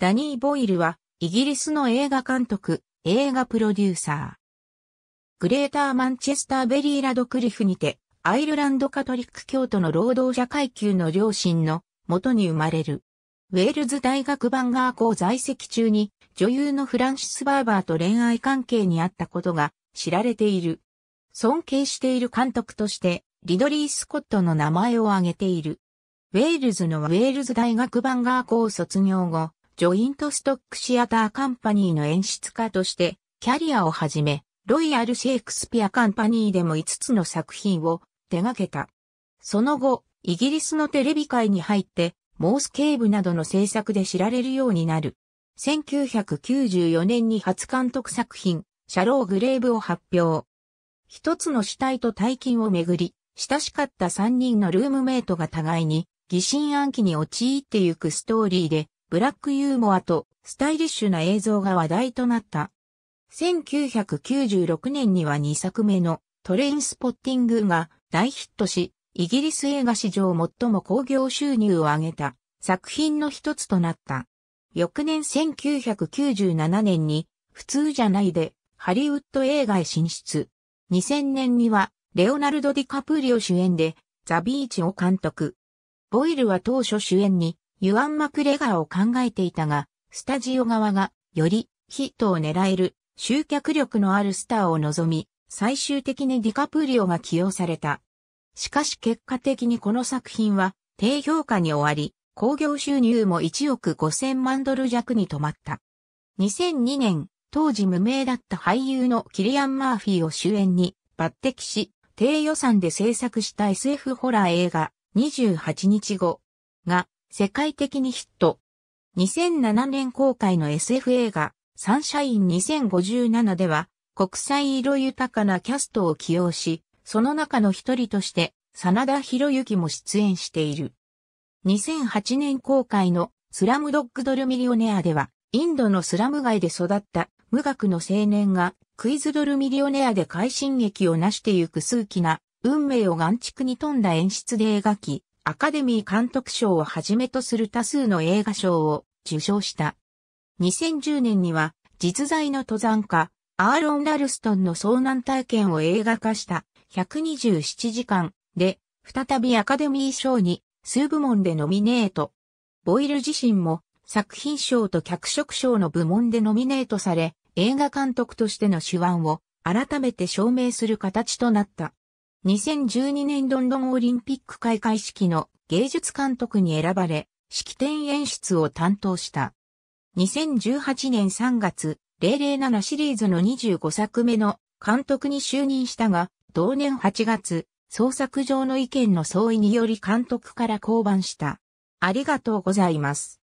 ダニー・ボイルは、イギリスの映画監督、映画プロデューサー。グレーター・マンチェスター・ベリー・ラドクリフにて、アイルランドカトリック教徒の労働者階級の両親の元に生まれる。ウェールズ大学バンガー校在籍中に女優のフランシス・バーバーと恋愛関係にあったことが知られている。尊敬している監督としてリドリー・スコットの名前を挙げている。ウェールズのウェールズ大学バンガー校卒業後、ジョイントストックシアターカンパニーの演出家として、キャリアをはじめ、ロイヤル・シェイクスピア・カンパニーでも5つの作品を手掛けた。その後、イギリスのテレビ界に入って、モースケーブなどの制作で知られるようになる。1994年に初監督作品、シャロー・グレーブを発表。一つの死体と大金をめぐり、親しかった3人のルームメイトが互いに疑心暗鬼に陥ってゆくストーリーで、ブラックユーモアとスタイリッシュな映像が話題となった。1996年には2作目のトレインスポッティングが大ヒットし、イギリス映画史上最も興行収入を上げた作品の一つとなった。翌年1997年に普通じゃないでハリウッド映画へ進出。2000年にはレオナルド・ディカプリオ主演でザ・ビーチを監督。ボイルは当初主演にユアン・マクレガーを考えていたが、スタジオ側がよりヒットを狙える集客力のあるスターを望み、最終的にディカプリオが起用された。しかし結果的にこの作品は低評価に終わり、興行収入も1億5000万ドル弱に止まった。2002年、当時無名だった俳優のキリアン・マーフィーを主演に抜擢し、低予算で制作した SF ホラー映画28日後が世界的にヒット。2007年公開の SF 映画、サンシャイン2057では、国際色豊かなキャストを起用し、その中の一人として、真田広之も出演している。2008年公開のスラムドッグドルミリオネアでは、インドのスラム街で育った無学の青年がクイズドルミリオネアで快進撃を成してゆく数奇な運命を眼畜に富んだ演出で描き、アカデミー監督賞をはじめとする多数の映画賞を受賞した。2010年には実在の登山家、アーロン・ラルストンの遭難体験を映画化した127時間で再びアカデミー賞に数部門でノミネート。ボイル自身も作品賞と脚色賞の部門でノミネートされ、映画監督としての手腕を改めて証明する形となった。2012年ロンドンオリンピック開会式の芸術監督に選ばれ、式典演出を担当した。2018年3月、007シリーズの25作目の監督に就任したが、同年8月、創作上の意見の相違により監督から降板した。ありがとうございます。